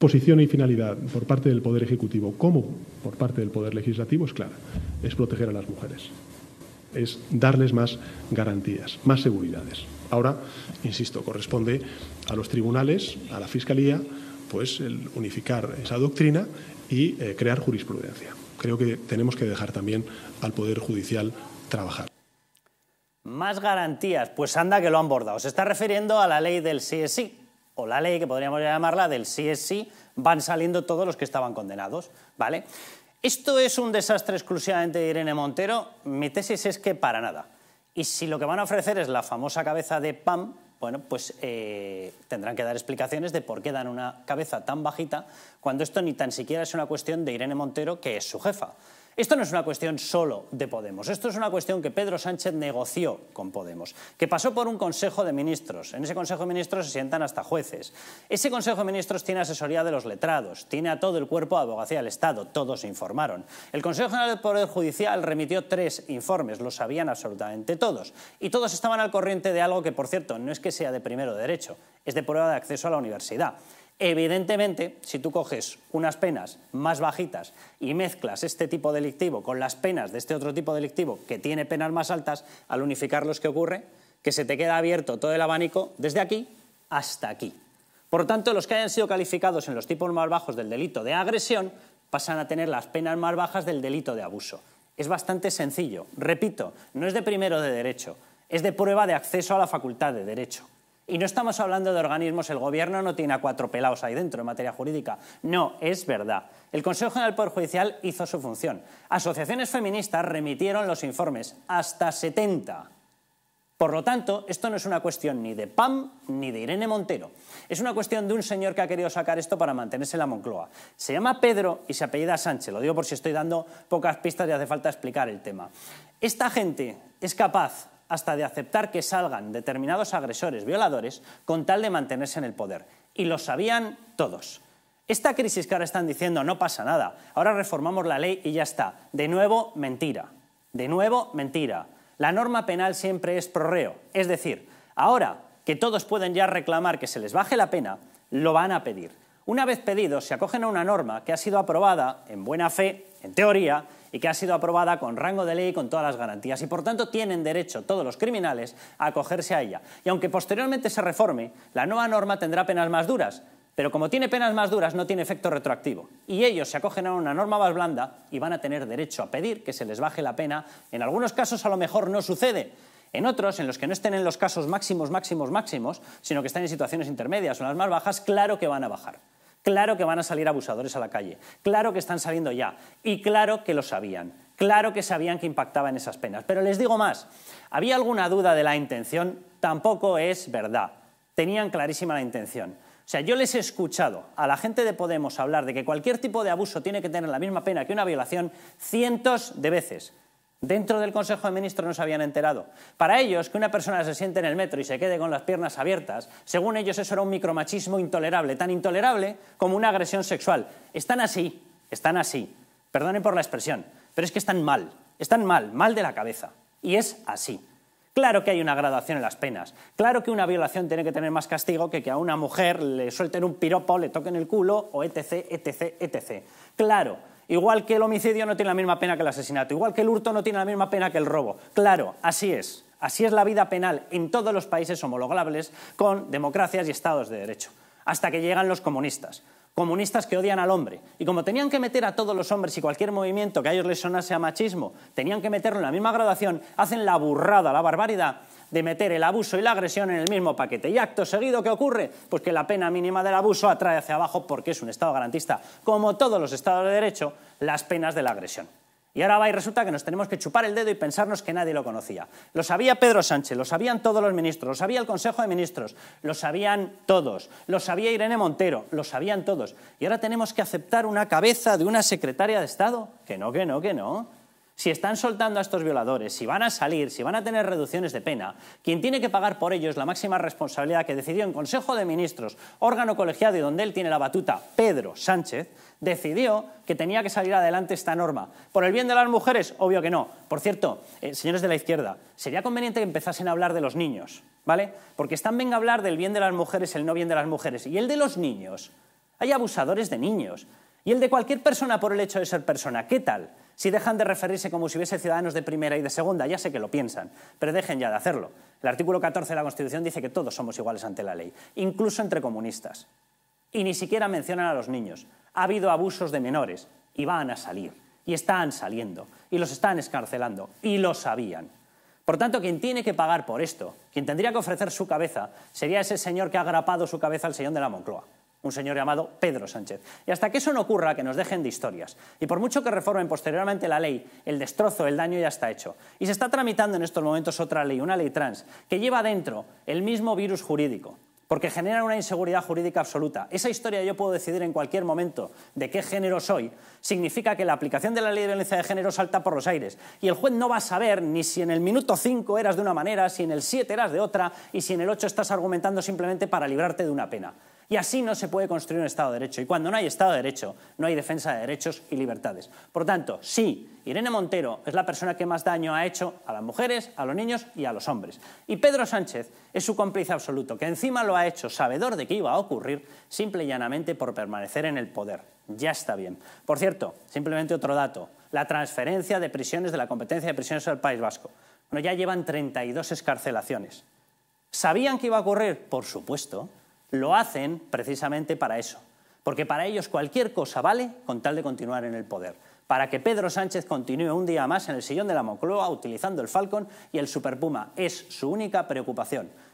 Posición y finalidad por parte del Poder Ejecutivo como por parte del Poder Legislativo es clara, es proteger a las mujeres, es darles más garantías, más seguridades. Ahora, insisto, corresponde a los tribunales, a la Fiscalía, pues unificar esa doctrina y eh, crear jurisprudencia. Creo que tenemos que dejar también al Poder Judicial trabajar. Más garantías, pues anda que lo han bordado. Se está refiriendo a la ley del sí sí o la ley, que podríamos llamarla, del sí es sí, van saliendo todos los que estaban condenados, ¿vale? ¿Esto es un desastre exclusivamente de Irene Montero? Mi tesis es que para nada. Y si lo que van a ofrecer es la famosa cabeza de PAM, bueno, pues eh, tendrán que dar explicaciones de por qué dan una cabeza tan bajita cuando esto ni tan siquiera es una cuestión de Irene Montero, que es su jefa. Esto no es una cuestión solo de Podemos, esto es una cuestión que Pedro Sánchez negoció con Podemos, que pasó por un Consejo de Ministros. En ese Consejo de Ministros se sientan hasta jueces. Ese Consejo de Ministros tiene asesoría de los letrados, tiene a todo el cuerpo abogacía del Estado, todos informaron. El Consejo General del Poder Judicial remitió tres informes, lo sabían absolutamente todos. Y todos estaban al corriente de algo que, por cierto, no es que sea de primero derecho, es de prueba de acceso a la universidad. Evidentemente, si tú coges unas penas más bajitas y mezclas este tipo delictivo con las penas de este otro tipo delictivo que tiene penas más altas, al unificarlos, ¿qué ocurre? Que se te queda abierto todo el abanico desde aquí hasta aquí. Por tanto, los que hayan sido calificados en los tipos más bajos del delito de agresión pasan a tener las penas más bajas del delito de abuso. Es bastante sencillo. Repito, no es de primero de derecho, es de prueba de acceso a la facultad de derecho. Y no estamos hablando de organismos, el gobierno no tiene a cuatro pelados ahí dentro en materia jurídica. No, es verdad. El Consejo General del Poder Judicial hizo su función. Asociaciones feministas remitieron los informes, hasta 70. Por lo tanto, esto no es una cuestión ni de PAM ni de Irene Montero. Es una cuestión de un señor que ha querido sacar esto para mantenerse en la Moncloa. Se llama Pedro y se apellida Sánchez. Lo digo por si estoy dando pocas pistas y hace falta explicar el tema. Esta gente es capaz hasta de aceptar que salgan determinados agresores violadores con tal de mantenerse en el poder. Y lo sabían todos. Esta crisis que ahora están diciendo no pasa nada, ahora reformamos la ley y ya está. De nuevo, mentira. De nuevo, mentira. La norma penal siempre es prorreo. Es decir, ahora que todos pueden ya reclamar que se les baje la pena, lo van a pedir. Una vez pedidos, se acogen a una norma que ha sido aprobada en buena fe, en teoría, y que ha sido aprobada con rango de ley y con todas las garantías y por tanto tienen derecho todos los criminales a acogerse a ella. Y aunque posteriormente se reforme, la nueva norma tendrá penas más duras, pero como tiene penas más duras no tiene efecto retroactivo y ellos se acogen a una norma más blanda y van a tener derecho a pedir que se les baje la pena. En algunos casos a lo mejor no sucede, en otros, en los que no estén en los casos máximos, máximos, máximos, sino que están en situaciones intermedias o las más bajas, claro que van a bajar. Claro que van a salir abusadores a la calle, claro que están saliendo ya y claro que lo sabían, claro que sabían que impactaban esas penas. Pero les digo más, ¿había alguna duda de la intención? Tampoco es verdad, tenían clarísima la intención. O sea, yo les he escuchado a la gente de Podemos hablar de que cualquier tipo de abuso tiene que tener la misma pena que una violación cientos de veces. Dentro del Consejo de Ministros no se habían enterado. Para ellos, que una persona se siente en el metro y se quede con las piernas abiertas, según ellos eso era un micromachismo intolerable, tan intolerable como una agresión sexual. Están así, están así. Perdonen por la expresión, pero es que están mal, están mal, mal de la cabeza. Y es así. Claro que hay una graduación en las penas. Claro que una violación tiene que tener más castigo que que a una mujer le suelten un piropo, le toquen el culo o etc, etc, etc. Claro, Igual que el homicidio no tiene la misma pena que el asesinato, igual que el hurto no tiene la misma pena que el robo. Claro, así es. Así es la vida penal en todos los países homologables con democracias y estados de derecho. Hasta que llegan los comunistas comunistas que odian al hombre. Y como tenían que meter a todos los hombres y cualquier movimiento que a ellos les sonase a machismo, tenían que meterlo en la misma graduación, hacen la burrada, la barbaridad de meter el abuso y la agresión en el mismo paquete. Y acto seguido, ¿qué ocurre? Pues que la pena mínima del abuso atrae hacia abajo porque es un Estado garantista, como todos los Estados de Derecho, las penas de la agresión. Y ahora va y resulta que nos tenemos que chupar el dedo y pensarnos que nadie lo conocía. Lo sabía Pedro Sánchez, lo sabían todos los ministros, lo sabía el Consejo de Ministros, lo sabían todos, lo sabía Irene Montero, lo sabían todos. Y ahora tenemos que aceptar una cabeza de una secretaria de Estado. Que no, que no, que no si están soltando a estos violadores, si van a salir, si van a tener reducciones de pena, quien tiene que pagar por ellos la máxima responsabilidad que decidió en Consejo de Ministros, órgano colegiado y donde él tiene la batuta, Pedro Sánchez, decidió que tenía que salir adelante esta norma. ¿Por el bien de las mujeres? Obvio que no. Por cierto, eh, señores de la izquierda, sería conveniente que empezasen a hablar de los niños, ¿vale? Porque están venga a hablar del bien de las mujeres, el no bien de las mujeres. Y el de los niños. Hay abusadores de niños. Y el de cualquier persona por el hecho de ser persona. ¿Qué tal? Si dejan de referirse como si hubiese ciudadanos de primera y de segunda, ya sé que lo piensan, pero dejen ya de hacerlo. El artículo 14 de la Constitución dice que todos somos iguales ante la ley, incluso entre comunistas. Y ni siquiera mencionan a los niños. Ha habido abusos de menores y van a salir. Y están saliendo. Y los están escarcelando. Y lo sabían. Por tanto, quien tiene que pagar por esto, quien tendría que ofrecer su cabeza, sería ese señor que ha agrapado su cabeza al señor de la Moncloa un señor llamado Pedro Sánchez. Y hasta que eso no ocurra, que nos dejen de historias. Y por mucho que reformen posteriormente la ley, el destrozo, el daño ya está hecho. Y se está tramitando en estos momentos otra ley, una ley trans, que lleva dentro el mismo virus jurídico porque genera una inseguridad jurídica absoluta. Esa historia yo puedo decidir en cualquier momento de qué género soy, significa que la aplicación de la ley de violencia de género salta por los aires y el juez no va a saber ni si en el minuto 5 eras de una manera, si en el 7 eras de otra y si en el 8 estás argumentando simplemente para librarte de una pena. Y así no se puede construir un Estado de Derecho. Y cuando no hay Estado de Derecho, no hay defensa de derechos y libertades. Por tanto, sí, Irene Montero es la persona que más daño ha hecho a las mujeres, a los niños y a los hombres. Y Pedro Sánchez es su cómplice absoluto, que encima lo ha hecho sabedor de que iba a ocurrir, simple y llanamente por permanecer en el poder. Ya está bien. Por cierto, simplemente otro dato. La transferencia de prisiones de la competencia de prisiones al País Vasco. Bueno, ya llevan 32 escarcelaciones. ¿Sabían que iba a ocurrir? Por supuesto. Lo hacen precisamente para eso, porque para ellos cualquier cosa vale con tal de continuar en el poder, para que Pedro Sánchez continúe un día más en el sillón de la Moncloa utilizando el Falcon y el Superpuma Es su única preocupación.